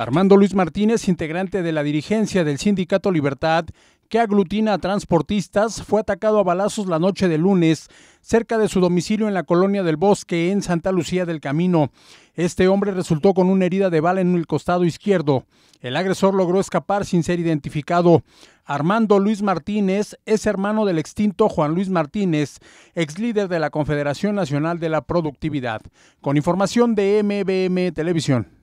Armando Luis Martínez, integrante de la dirigencia del Sindicato Libertad, que aglutina a transportistas, fue atacado a balazos la noche de lunes cerca de su domicilio en la colonia del Bosque, en Santa Lucía del Camino. Este hombre resultó con una herida de bala en el costado izquierdo. El agresor logró escapar sin ser identificado. Armando Luis Martínez es hermano del extinto Juan Luis Martínez, ex líder de la Confederación Nacional de la Productividad. Con información de MBM Televisión.